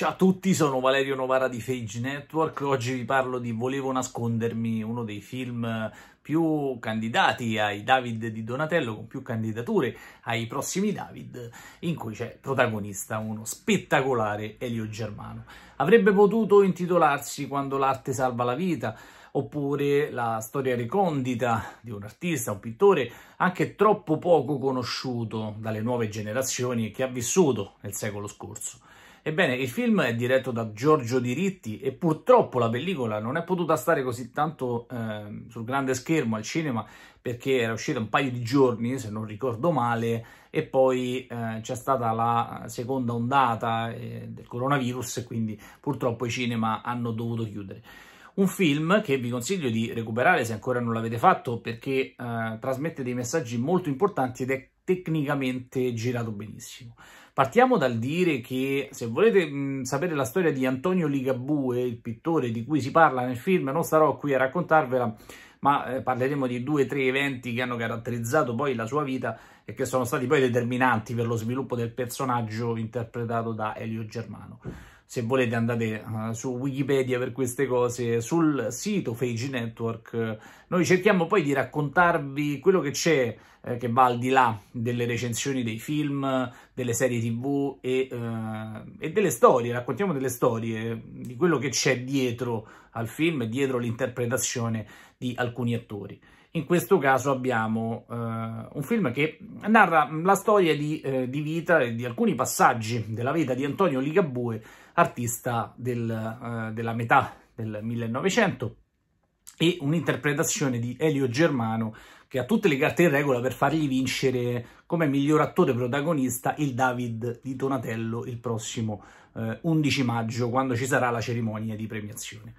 Ciao a tutti, sono Valerio Novara di Fage Network. Oggi vi parlo di Volevo nascondermi, uno dei film più candidati ai David di Donatello, con più candidature ai prossimi David, in cui c'è protagonista uno spettacolare Elio Germano. Avrebbe potuto intitolarsi Quando l'arte salva la vita, oppure la storia ricondita di un artista, un pittore, anche troppo poco conosciuto dalle nuove generazioni che ha vissuto nel secolo scorso. Ebbene, il film è diretto da Giorgio Diritti e purtroppo la pellicola non è potuta stare così tanto eh, sul grande schermo al cinema perché era uscita un paio di giorni, se non ricordo male, e poi eh, c'è stata la seconda ondata eh, del coronavirus e quindi purtroppo i cinema hanno dovuto chiudere. Un film che vi consiglio di recuperare se ancora non l'avete fatto perché eh, trasmette dei messaggi molto importanti ed è tecnicamente girato benissimo. Partiamo dal dire che, se volete mh, sapere la storia di Antonio Ligabue, il pittore di cui si parla nel film, non starò qui a raccontarvela, ma eh, parleremo di due o tre eventi che hanno caratterizzato poi la sua vita e che sono stati poi determinanti per lo sviluppo del personaggio interpretato da Elio Germano se volete andate uh, su Wikipedia per queste cose, sul sito Fage Network. Noi cerchiamo poi di raccontarvi quello che c'è eh, che va al di là delle recensioni dei film, delle serie tv e, uh, e delle storie, raccontiamo delle storie, di quello che c'è dietro al film dietro l'interpretazione di alcuni attori in questo caso abbiamo eh, un film che narra la storia di, eh, di vita e di alcuni passaggi della vita di Antonio Ligabue, artista del, eh, della metà del 1900 e un'interpretazione di Elio Germano che ha tutte le carte in regola per fargli vincere come miglior attore protagonista il David di Donatello il prossimo eh, 11 maggio quando ci sarà la cerimonia di premiazione.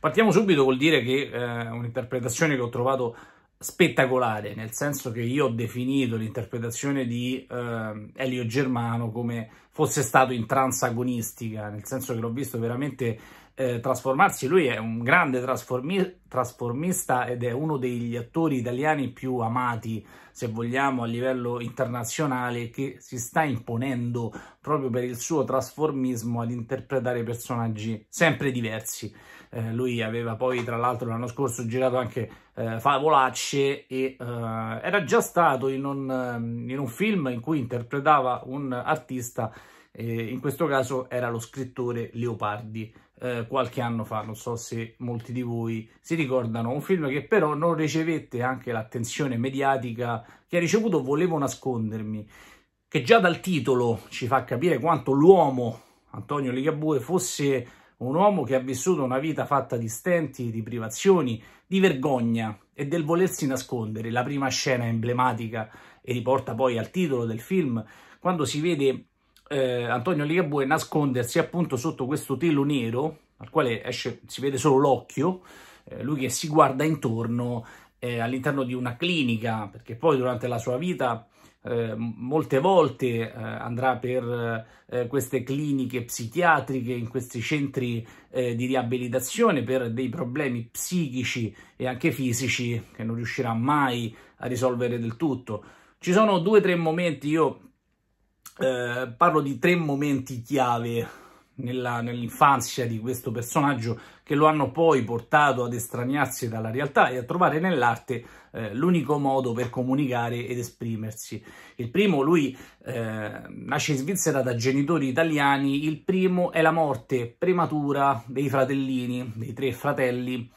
Partiamo subito col dire che eh, un'interpretazione che ho trovato spettacolare, nel senso che io ho definito l'interpretazione di eh, Elio Germano come fosse stato in transagonistica, nel senso che l'ho visto veramente eh, trasformarsi. Lui è un grande trasformi trasformista ed è uno degli attori italiani più amati, se vogliamo, a livello internazionale, che si sta imponendo proprio per il suo trasformismo ad interpretare personaggi sempre diversi. Eh, lui aveva poi, tra l'altro, l'anno scorso girato anche eh, Favolacce e eh, era già stato in un, ehm, in un film in cui interpretava un artista eh, in questo caso era lo scrittore Leopardi eh, qualche anno fa, non so se molti di voi si ricordano, un film che però non ricevette anche l'attenzione mediatica che ha ricevuto Volevo nascondermi, che già dal titolo ci fa capire quanto l'uomo Antonio Ligabue fosse un uomo che ha vissuto una vita fatta di stenti, di privazioni, di vergogna e del volersi nascondere. La prima scena emblematica e riporta poi al titolo del film, quando si vede eh, Antonio Ligabue nascondersi appunto sotto questo telo nero, al quale esce, si vede solo l'occhio, eh, lui che si guarda intorno eh, all'interno di una clinica, perché poi durante la sua vita eh, molte volte eh, andrà per eh, queste cliniche psichiatriche, in questi centri di riabilitazione per dei problemi psichici e anche fisici che non riuscirà mai a risolvere del tutto. Ci sono due o tre momenti, io eh, parlo di tre momenti chiave nell'infanzia nell di questo personaggio che lo hanno poi portato ad estraniarsi dalla realtà e a trovare nell'arte eh, l'unico modo per comunicare ed esprimersi. Il primo, lui eh, nasce in Svizzera da genitori italiani, il primo è la morte prematura dei fratellini, dei tre fratelli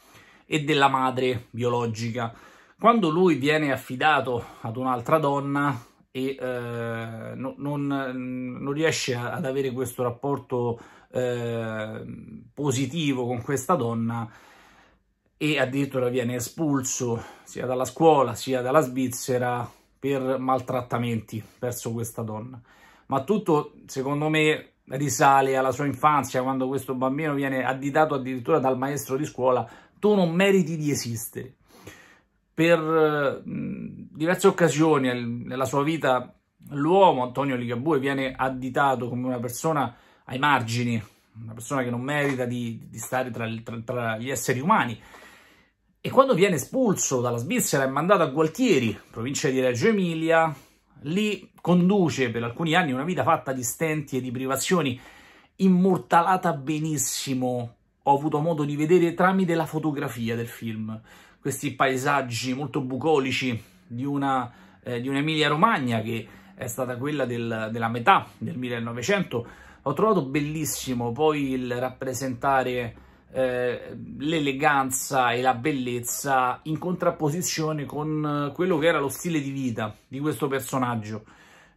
e della madre biologica. Quando lui viene affidato ad un'altra donna, e eh, no, non, non, riesce ad avere questo rapporto eh, positivo con questa donna e addirittura viene espulso sia dalla scuola sia dalla Svizzera per maltrattamenti verso questa donna. Ma tutto, secondo me, risale alla sua infanzia, quando questo bambino viene additato addirittura dal maestro di scuola, tu non meriti di esistere per eh, diverse occasioni nella sua vita l'uomo Antonio Ligabue viene additato come una persona ai margini, una persona che non merita di, di stare tra, tra, tra, gli esseri umani. E quando viene espulso dalla Svizzera e mandato a Gualtieri, provincia di Reggio Emilia, lì conduce per alcuni anni una vita fatta di stenti e di privazioni, immortalata benissimo, ho avuto modo di vedere tramite la fotografia del film questi paesaggi molto bucolici di una eh, di un'Emilia Romagna che è stata quella del, della metà del 1900. Ho trovato bellissimo poi il rappresentare eh, l'eleganza e la bellezza in contrapposizione con eh, quello che era lo stile di vita di questo personaggio.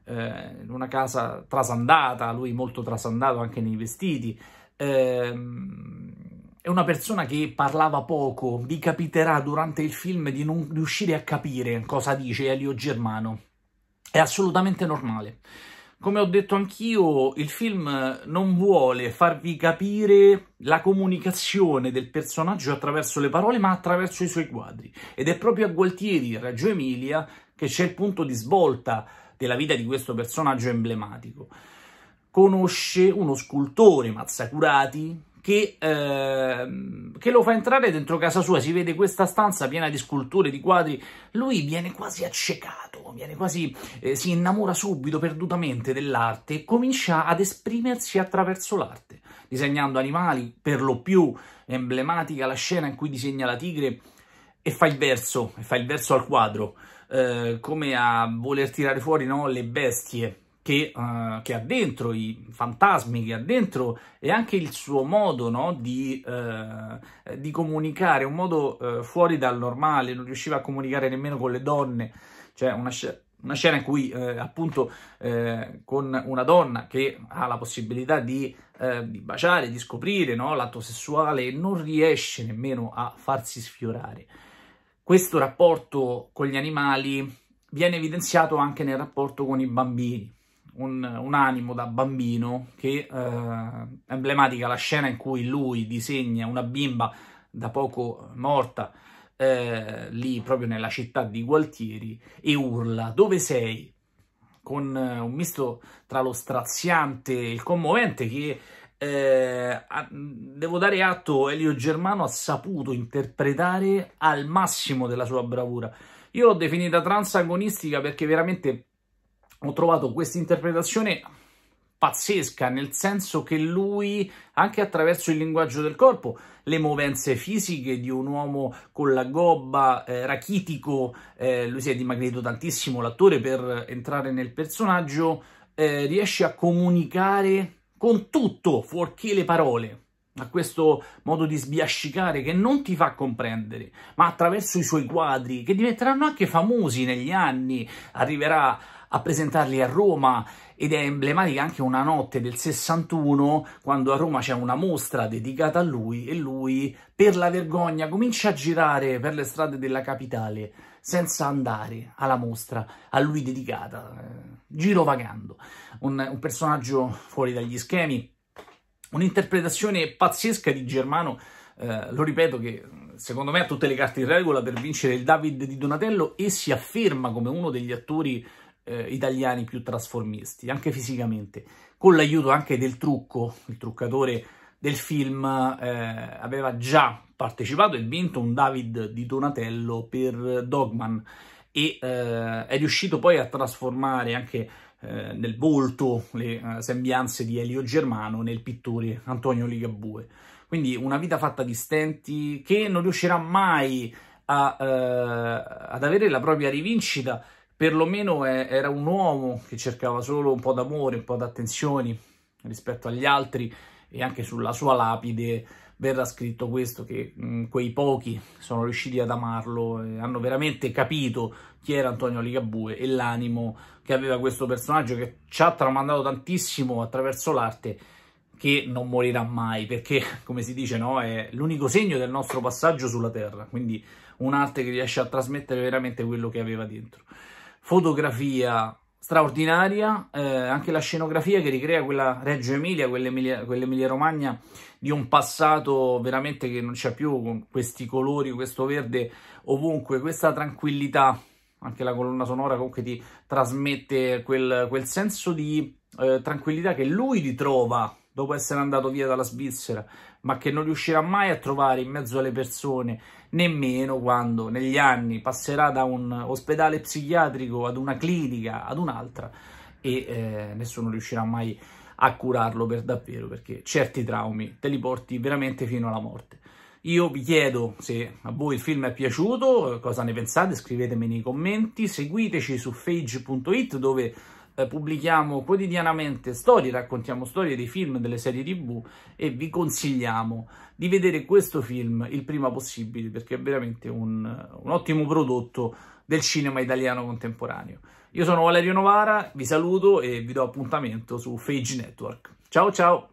Eh, una casa trasandata, lui molto trasandato anche nei vestiti, ehm, è una persona che parlava poco, vi capiterà durante il film di non riuscire a capire cosa dice Elio Germano. È assolutamente normale. Come ho detto anch'io, il film non vuole farvi capire la comunicazione del personaggio attraverso le parole, ma attraverso i suoi quadri. Ed è proprio a Gualtieri, a Reggio Emilia, che c'è il punto di svolta della vita di questo personaggio emblematico. Conosce uno scultore, Mazzacurati, che, eh, che, lo fa entrare dentro casa sua, si vede questa stanza piena di sculture, di quadri, lui viene quasi accecato, viene quasi, eh, si innamora subito perdutamente dell'arte e comincia ad esprimersi attraverso l'arte, disegnando animali, per lo più emblematica la scena in cui disegna la tigre e fa il verso, e fa il verso al quadro, eh, come a voler tirare fuori no, le bestie che, uh, che, ha dentro, i fantasmi che ha dentro e anche il suo modo no, di, uh, di, comunicare, un modo uh, fuori dal normale, non riusciva a comunicare nemmeno con le donne, cioè una, una scena in cui appunto con una donna che ha la possibilità di, di baciare, di scoprire no, l'atto sessuale non riesce nemmeno a farsi sfiorare. Questo rapporto con gli animali viene evidenziato anche nel rapporto con i bambini un, un animo da bambino che eh, emblematica la scena in cui lui disegna una bimba da poco morta eh, lì proprio nella città di Gualtieri e urla dove sei? con eh, un misto tra lo straziante e il commovente che eh, devo dare atto Elio Germano ha saputo interpretare al massimo della sua bravura. Io l'ho definita transagonistica perché veramente ho trovato questa interpretazione pazzesca, nel senso che lui, anche attraverso il linguaggio del corpo, le movenze fisiche di un uomo con la gobba eh, rachitico, eh, lui si è dimagrito tantissimo, l'attore, per entrare nel personaggio, eh, riesce a comunicare con tutto, fuorché le parole, a questo modo di sbiascicare che non ti fa comprendere, ma attraverso i suoi quadri, che diventeranno anche famosi negli anni, arriverà a presentarli a Roma ed è emblematica anche una notte del 61 quando a Roma c'è una mostra dedicata a lui e lui per la vergogna comincia a girare per le strade della capitale senza andare alla mostra a lui dedicata, eh, girovagando, un, un personaggio fuori dagli schemi, un'interpretazione pazzesca di Germano eh, lo ripeto che secondo me ha tutte le carte in regola per vincere il David di Donatello e si afferma come uno degli attori eh, italiani più trasformisti, anche fisicamente, con l'aiuto anche del trucco, il truccatore del film eh, aveva già partecipato e vinto un David di Donatello per Dogman e eh, è riuscito poi a trasformare anche eh, nel volto le eh, sembianze di Elio Germano nel pittore Antonio Ligabue. Quindi una vita fatta di stenti che non riuscirà mai a, eh, ad avere la propria rivincita perlomeno è, era un uomo che cercava solo un po' d'amore, un po' d'attenzioni rispetto agli altri e anche sulla sua lapide verrà scritto questo, che mh, mm, quei pochi sono riusciti ad amarlo, eh, hanno veramente capito chi era Antonio Ligabue e l'animo che aveva questo personaggio che ci ha tramandato tantissimo attraverso l'arte che non morirà mai, perché, come si dice, no, è l'unico segno del nostro passaggio sulla Terra, quindi un'arte che riesce a trasmettere veramente quello che aveva dentro fotografia straordinaria, eh, anche la scenografia che ricrea quella Reggio Emilia, quell'Emilia, quell'Emilia Romagna di un passato veramente che non c'è più, con questi colori, questo verde ovunque, questa tranquillità, anche la colonna sonora comunque ti trasmette quel, quel senso di eh, tranquillità che lui ritrova dopo essere andato via dalla Svizzera, ma che non riuscirà mai a trovare in mezzo alle persone, nemmeno quando negli anni passerà da un ospedale psichiatrico ad una clinica, ad un'altra, e eh, nessuno riuscirà mai a curarlo per davvero, perché certi traumi te li porti veramente fino alla morte. Io vi chiedo se a voi il film è piaciuto, cosa ne pensate, scrivetemi nei commenti, seguiteci su fage.it dove eh, pubblichiamo quotidianamente storie, raccontiamo storie dei film, delle serie tv e vi consigliamo di vedere questo film il prima possibile perché è veramente un, un ottimo prodotto del cinema italiano contemporaneo. Io sono Valerio Novara, vi saluto e vi do appuntamento su Fage Network. Ciao ciao!